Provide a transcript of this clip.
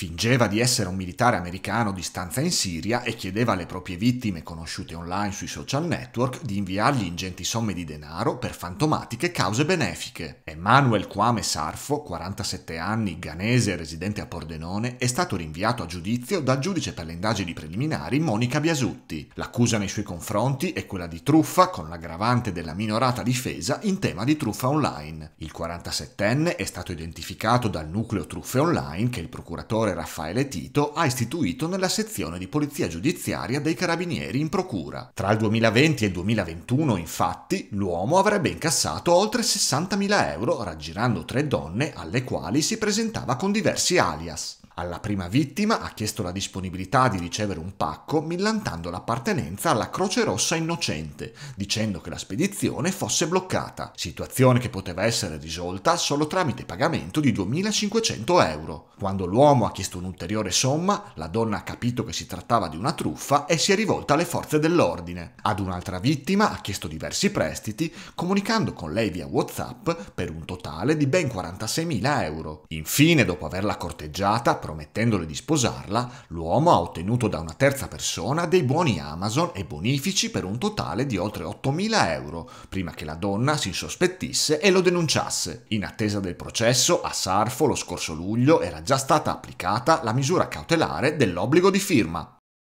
Fingeva di essere un militare americano di stanza in Siria e chiedeva alle proprie vittime conosciute online sui social network di inviargli ingenti somme di denaro per fantomatiche cause benefiche. Emmanuel Kwame Sarfo, 47 anni, ghanese residente a Pordenone, è stato rinviato a giudizio dal giudice per le indagini preliminari Monica Biasutti. L'accusa nei suoi confronti è quella di truffa con l'aggravante della minorata difesa in tema di truffa online. Il 47enne è stato identificato dal nucleo truffe online che il procuratore procuratore Raffaele Tito ha istituito nella sezione di polizia giudiziaria dei carabinieri in procura. Tra il 2020 e il 2021, infatti, l'uomo avrebbe incassato oltre 60.000 euro raggirando tre donne alle quali si presentava con diversi alias. Alla prima vittima ha chiesto la disponibilità di ricevere un pacco millantando l'appartenenza alla Croce Rossa Innocente, dicendo che la spedizione fosse bloccata, situazione che poteva essere risolta solo tramite pagamento di 2500 euro. Quando l'uomo ha chiesto un'ulteriore somma, la donna ha capito che si trattava di una truffa e si è rivolta alle forze dell'ordine. Ad un'altra vittima ha chiesto diversi prestiti, comunicando con lei via WhatsApp per un totale di ben 46.000 euro. Infine, dopo averla corteggiata, promettendole di sposarla, l'uomo ha ottenuto da una terza persona dei buoni Amazon e bonifici per un totale di oltre 8.000 euro, prima che la donna si sospettisse e lo denunciasse. In attesa del processo, a Sarfo lo scorso luglio era già stata applicata la misura cautelare dell'obbligo di firma.